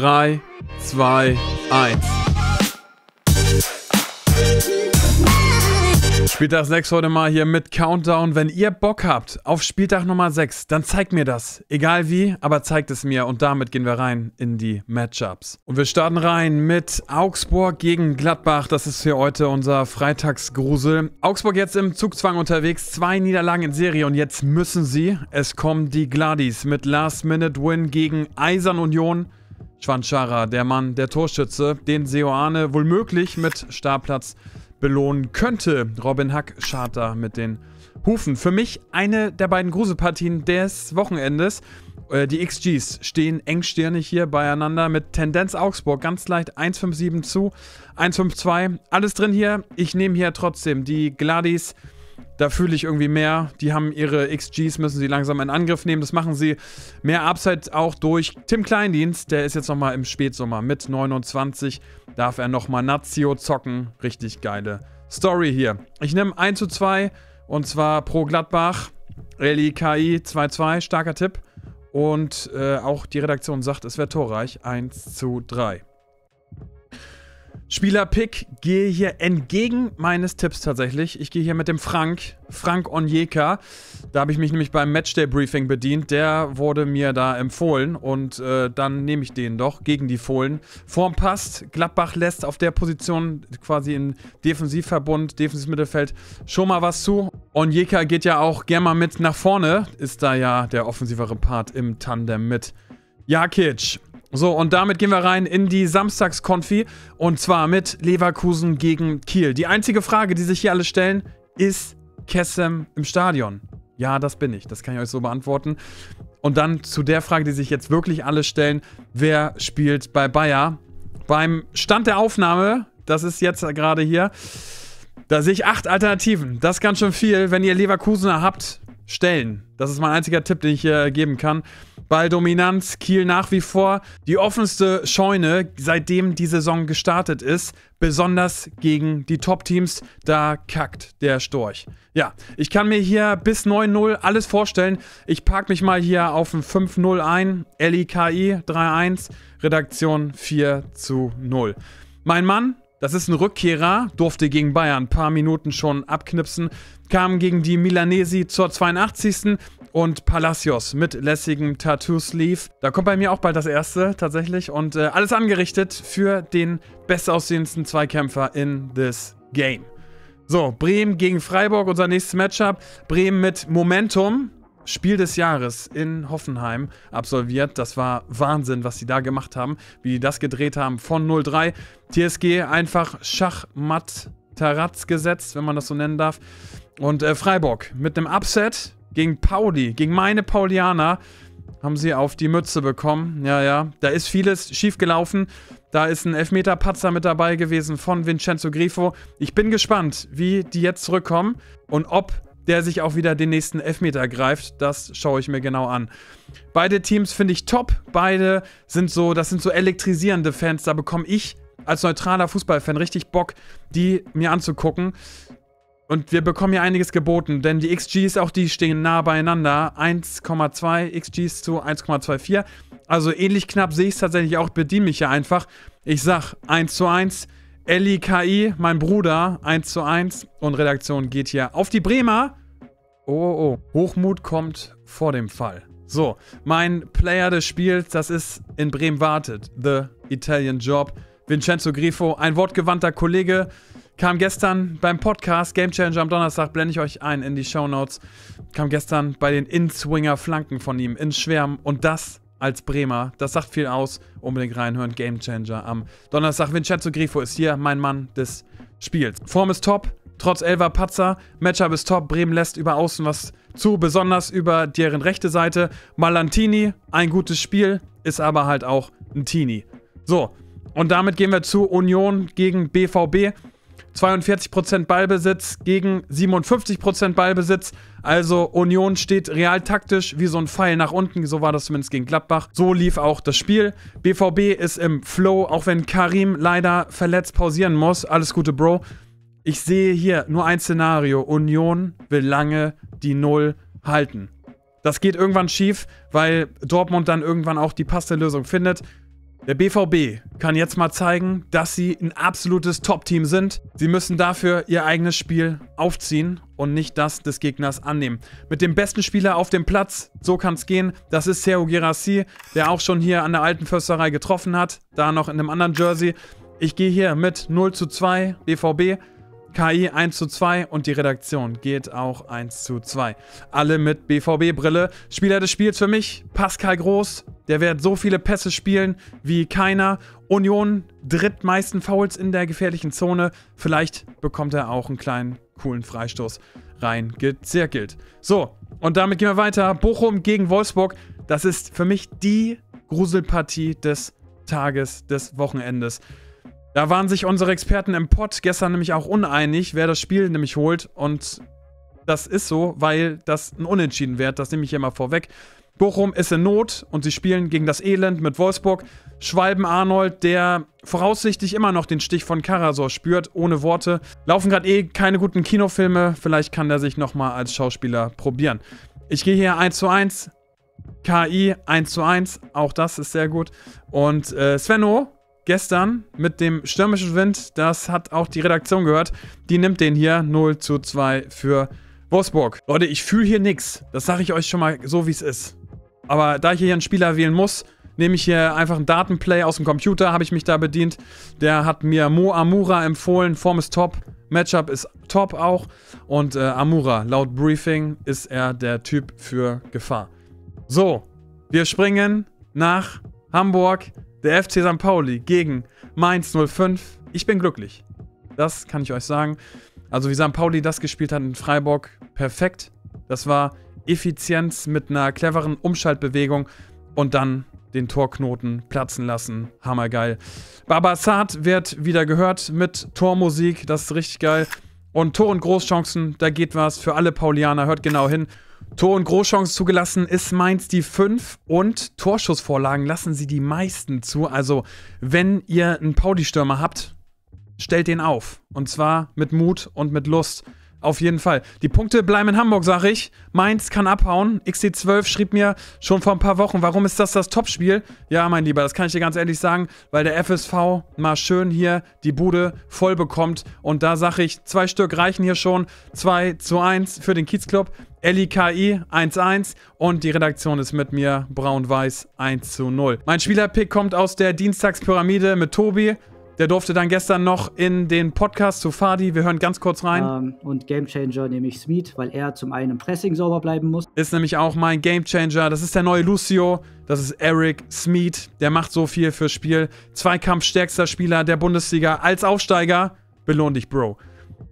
3, 2, 1. Spieltag 6 heute mal hier mit Countdown. Wenn ihr Bock habt auf Spieltag Nummer 6, dann zeigt mir das. Egal wie, aber zeigt es mir. Und damit gehen wir rein in die Matchups. Und wir starten rein mit Augsburg gegen Gladbach. Das ist für heute unser Freitagsgrusel. Augsburg jetzt im Zugzwang unterwegs. Zwei Niederlagen in Serie und jetzt müssen sie. Es kommen die Gladys mit Last-Minute-Win gegen Eisern Union. Schwanchara, der Mann, der Torschütze, den Seoane wohl möglich mit Startplatz belohnen könnte. Robin Hack schart da mit den Hufen. Für mich eine der beiden Gruselpartien des Wochenendes. Äh, die XGs stehen engstirnig hier beieinander mit Tendenz Augsburg ganz leicht 1,57 zu 1,52. Alles drin hier. Ich nehme hier trotzdem die Gladys da fühle ich irgendwie mehr. Die haben ihre XGs, müssen sie langsam in Angriff nehmen. Das machen sie mehr Upside auch durch Tim Kleindienst. Der ist jetzt nochmal im Spätsommer mit 29. Darf er nochmal Nazio zocken. Richtig geile Story hier. Ich nehme 1 zu 2 und zwar pro Gladbach. Rally KI 2-2, starker Tipp. Und äh, auch die Redaktion sagt, es wäre torreich. 1 zu 3. Spielerpick gehe hier entgegen meines Tipps tatsächlich. Ich gehe hier mit dem Frank, Frank Onyeka. Da habe ich mich nämlich beim Matchday-Briefing bedient. Der wurde mir da empfohlen und äh, dann nehme ich den doch gegen die Fohlen. Form passt, Gladbach lässt auf der Position quasi im Defensivverbund, defensives Mittelfeld schon mal was zu. Onyeka geht ja auch gerne mal mit nach vorne, ist da ja der offensivere Part im Tandem mit Jakic. So, und damit gehen wir rein in die Samstagskonfi und zwar mit Leverkusen gegen Kiel. Die einzige Frage, die sich hier alle stellen, ist Kessem im Stadion? Ja, das bin ich. Das kann ich euch so beantworten. Und dann zu der Frage, die sich jetzt wirklich alle stellen, wer spielt bei Bayer? Beim Stand der Aufnahme, das ist jetzt gerade hier, da sehe ich acht Alternativen. Das ist ganz schön viel. Wenn ihr Leverkusener habt, stellen. Das ist mein einziger Tipp, den ich hier geben kann. Balldominanz, Kiel nach wie vor die offenste Scheune, seitdem die Saison gestartet ist. Besonders gegen die Top-Teams, da kackt der Storch. Ja, ich kann mir hier bis 9-0 alles vorstellen. Ich parke mich mal hier auf ein 5-0 ein. LIKI 3-1, Redaktion 4 0. Mein Mann, das ist ein Rückkehrer, durfte gegen Bayern ein paar Minuten schon abknipsen, kam gegen die Milanesi zur 82 und Palacios mit lässigem Tattoo-Sleeve. Da kommt bei mir auch bald das erste, tatsächlich. Und äh, alles angerichtet für den bestaussehendsten Zweikämpfer in this game. So, Bremen gegen Freiburg, unser nächstes Matchup. Bremen mit Momentum. Spiel des Jahres in Hoffenheim absolviert. Das war Wahnsinn, was die da gemacht haben, wie die das gedreht haben von 0-3. TSG einfach Schachmatt Taratz gesetzt, wenn man das so nennen darf. Und äh, Freiburg mit einem Upset gegen Pauli, gegen meine Paulianer haben sie auf die Mütze bekommen. Ja, ja, da ist vieles schiefgelaufen. Da ist ein Elfmeter-Patzer mit dabei gewesen von Vincenzo Grifo. Ich bin gespannt, wie die jetzt zurückkommen und ob der sich auch wieder den nächsten Elfmeter greift. Das schaue ich mir genau an. Beide Teams finde ich top. Beide sind so, das sind so elektrisierende Fans. Da bekomme ich als neutraler Fußballfan richtig Bock, die mir anzugucken. Und wir bekommen hier einiges geboten, denn die XGs, auch die stehen nah beieinander. 1,2 XGs zu 1,24. Also ähnlich knapp sehe ich es tatsächlich auch, bediene mich hier einfach. Ich sag 1 zu 1, Elli KI, mein Bruder, 1 zu 1 und Redaktion geht hier auf die Bremer. Oh, oh, oh. Hochmut kommt vor dem Fall. So, mein Player des Spiels, das ist in Bremen wartet. The Italian Job. Vincenzo Grifo, ein wortgewandter Kollege, Kam gestern beim Podcast Game Changer am Donnerstag, blende ich euch ein in die Show Notes. Kam gestern bei den In-Swinger Flanken von ihm in Schwärmen und das als Bremer. Das sagt viel aus. Unbedingt reinhören. Game Changer am Donnerstag. Vincenzo Grifo ist hier, mein Mann des Spiels. Form ist top, trotz Elva Patzer. Matchup ist top. Bremen lässt über außen was zu, besonders über deren rechte Seite. Malantini, ein gutes Spiel, ist aber halt auch ein Teenie. So, und damit gehen wir zu Union gegen BVB. 42% Ballbesitz gegen 57% Ballbesitz. Also Union steht real taktisch wie so ein Pfeil nach unten. So war das zumindest gegen Gladbach. So lief auch das Spiel. BVB ist im Flow, auch wenn Karim leider verletzt pausieren muss. Alles Gute, Bro. Ich sehe hier nur ein Szenario. Union will lange die Null halten. Das geht irgendwann schief, weil Dortmund dann irgendwann auch die passende Lösung findet. Der BVB kann jetzt mal zeigen, dass sie ein absolutes Top-Team sind. Sie müssen dafür ihr eigenes Spiel aufziehen und nicht das des Gegners annehmen. Mit dem besten Spieler auf dem Platz, so kann es gehen, das ist Sergio Gerassi, der auch schon hier an der alten Försterei getroffen hat, da noch in einem anderen Jersey. Ich gehe hier mit 0 zu 2 BVB. KI 1 zu 2 und die Redaktion geht auch 1 zu 2. Alle mit BVB-Brille. Spieler des Spiels für mich, Pascal Groß. Der wird so viele Pässe spielen wie keiner. Union, drittmeisten Fouls in der gefährlichen Zone. Vielleicht bekommt er auch einen kleinen, coolen Freistoß rein gezirkelt. So, und damit gehen wir weiter. Bochum gegen Wolfsburg. Das ist für mich die Gruselpartie des Tages, des Wochenendes. Da waren sich unsere Experten im Pod gestern nämlich auch uneinig, wer das Spiel nämlich holt. Und das ist so, weil das ein Unentschieden wird. Das nehme ich hier mal vorweg. Bochum ist in Not und sie spielen gegen das Elend mit Wolfsburg. Schwalben Arnold, der voraussichtlich immer noch den Stich von Karasor spürt, ohne Worte. Laufen gerade eh keine guten Kinofilme. Vielleicht kann der sich nochmal als Schauspieler probieren. Ich gehe hier 1 zu 1. KI 1 zu 1. Auch das ist sehr gut. Und äh, Svenno gestern mit dem stürmischen Wind. Das hat auch die Redaktion gehört. Die nimmt den hier 0 zu 2 für Wolfsburg. Leute, ich fühle hier nichts. Das sage ich euch schon mal so, wie es ist. Aber da ich hier einen Spieler wählen muss, nehme ich hier einfach einen Datenplay aus dem Computer, habe ich mich da bedient. Der hat mir Mo Amura empfohlen, Form ist top, Matchup ist top auch. Und äh, Amura, laut Briefing, ist er der Typ für Gefahr. So, wir springen nach Hamburg der FC St. Pauli gegen Mainz 05. Ich bin glücklich. Das kann ich euch sagen. Also wie St. Pauli das gespielt hat in Freiburg, perfekt. Das war Effizienz mit einer cleveren Umschaltbewegung und dann den Torknoten platzen lassen. Hammergeil. Baba Saad wird wieder gehört mit Tormusik. Das ist richtig geil. Und Tor- und Großchancen, da geht was für alle Paulianer. Hört genau hin. Tor- und Großchance zugelassen ist Mainz die 5 und Torschussvorlagen lassen sie die meisten zu. Also, wenn ihr einen Pauli-Stürmer habt, stellt den auf. Und zwar mit Mut und mit Lust. Auf jeden Fall. Die Punkte bleiben in Hamburg, sage ich. Mainz kann abhauen. XC12 schrieb mir schon vor ein paar Wochen, warum ist das das Topspiel? Ja, mein Lieber, das kann ich dir ganz ehrlich sagen, weil der FSV mal schön hier die Bude voll bekommt. Und da sage ich, zwei Stück reichen hier schon. 2 zu 1 für den Kiezclub. LIKI 1-1 und die Redaktion ist mit mir Braun-Weiß 1 0. Mein Spielerpick kommt aus der Dienstagspyramide mit Tobi. Der durfte dann gestern noch in den Podcast zu Fadi. Wir hören ganz kurz rein. Ähm, und Gamechanger nehme ich Smeet, weil er zum einen im Pressing sauber bleiben muss. Ist nämlich auch mein Gamechanger. Das ist der neue Lucio. Das ist Eric Smeet. Der macht so viel fürs Spiel. Zweikampfstärkster Spieler der Bundesliga als Aufsteiger. Belohn dich, Bro.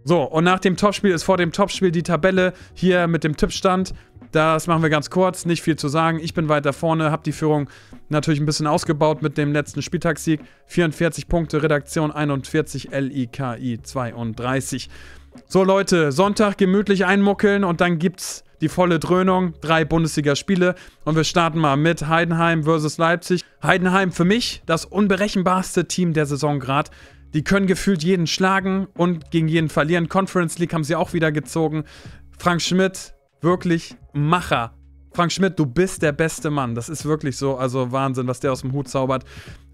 So, und nach dem Topspiel ist vor dem Topspiel die Tabelle hier mit dem Tippstand. Das machen wir ganz kurz, nicht viel zu sagen. Ich bin weiter vorne, habe die Führung natürlich ein bisschen ausgebaut mit dem letzten Spieltagssieg. 44 Punkte, Redaktion 41, LIKI 32. So Leute, Sonntag gemütlich einmuckeln und dann gibt's die volle Dröhnung, drei Bundesligaspiele und wir starten mal mit Heidenheim versus Leipzig. Heidenheim für mich das unberechenbarste Team der Saison gerade. Die können gefühlt jeden schlagen und gegen jeden verlieren. Conference League haben sie auch wieder gezogen. Frank Schmidt, wirklich Macher. Frank Schmidt, du bist der beste Mann. Das ist wirklich so, also Wahnsinn, was der aus dem Hut zaubert.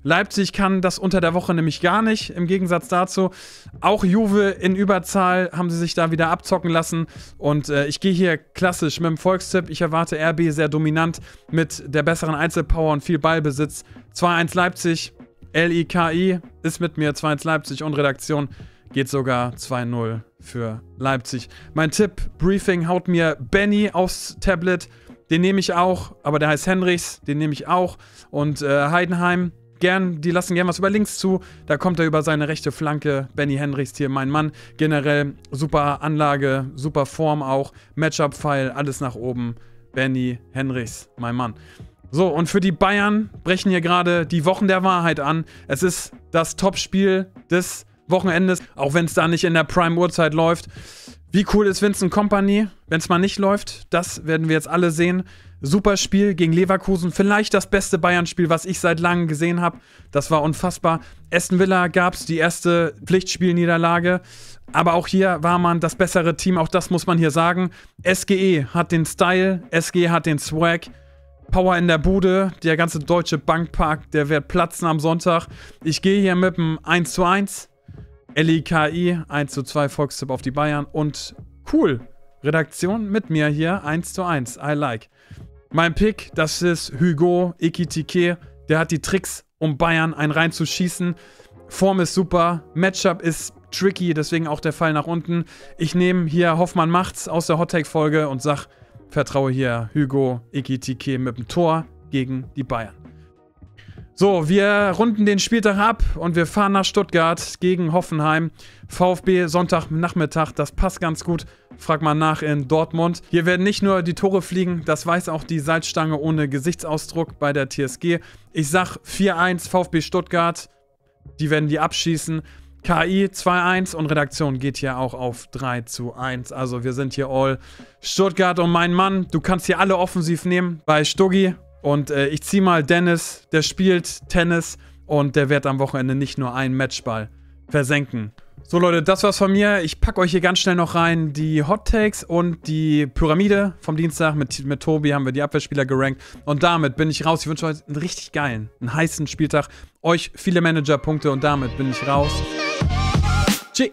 Leipzig kann das unter der Woche nämlich gar nicht, im Gegensatz dazu. Auch Juve in Überzahl haben sie sich da wieder abzocken lassen. Und äh, ich gehe hier klassisch mit dem Volkstipp. Ich erwarte RB sehr dominant mit der besseren Einzelpower und viel Ballbesitz. 2-1 Leipzig, L-I-K-I ist mit mir, 2-1 Leipzig und Redaktion geht sogar 2-0 für Leipzig. Mein Tipp, Briefing haut mir Benny aufs Tablet. Den nehme ich auch, aber der heißt Henrichs, den nehme ich auch. Und äh, Heidenheim gern, die lassen gern was über links zu. Da kommt er über seine rechte Flanke. Benny Henrichs hier, mein Mann. Generell super Anlage, super Form auch. Matchup-Pfeil, alles nach oben. Benny Henrichs, mein Mann. So, und für die Bayern brechen hier gerade die Wochen der Wahrheit an. Es ist das Topspiel des Wochenendes, auch wenn es da nicht in der Prime-Uhrzeit läuft. Wie cool ist Vincent Company, wenn es mal nicht läuft? Das werden wir jetzt alle sehen. Super Spiel gegen Leverkusen, vielleicht das beste Bayern-Spiel, was ich seit langem gesehen habe. Das war unfassbar. Aston Villa gab es die erste Pflichtspielniederlage, aber auch hier war man das bessere Team, auch das muss man hier sagen. SGE hat den Style, SGE hat den Swag. Power in der Bude, der ganze deutsche Bankpark, der wird platzen am Sonntag. Ich gehe hier mit einem 1 zu 1. LIKI 1 zu 2 fox auf die Bayern und cool. Redaktion mit mir hier 1 zu 1. I like. Mein Pick, das ist Hugo Ikitike. Der hat die Tricks, um Bayern einen reinzuschießen. Form ist super. Matchup ist tricky, deswegen auch der Fall nach unten. Ich nehme hier Hoffmann macht's aus der hottake folge und sag, vertraue hier Hugo Ikitike mit dem Tor gegen die Bayern. So, wir runden den Spieltag ab und wir fahren nach Stuttgart gegen Hoffenheim. VfB Sonntagnachmittag, das passt ganz gut. Frag mal nach in Dortmund. Hier werden nicht nur die Tore fliegen, das weiß auch die Salzstange ohne Gesichtsausdruck bei der TSG. Ich sag 4-1 VfB Stuttgart. Die werden die abschießen. KI 2-1 und Redaktion geht hier auch auf 3 zu 1. Also wir sind hier all Stuttgart und mein Mann. Du kannst hier alle offensiv nehmen. Bei Stuggi und äh, ich ziehe mal Dennis, der spielt Tennis und der wird am Wochenende nicht nur einen Matchball versenken. So Leute, das war's von mir. Ich packe euch hier ganz schnell noch rein die Hot Takes und die Pyramide vom Dienstag. Mit, mit Tobi haben wir die Abwehrspieler gerankt. Und damit bin ich raus. Ich wünsche euch einen richtig geilen, einen heißen Spieltag. Euch viele Managerpunkte und damit bin ich raus. Tschüss.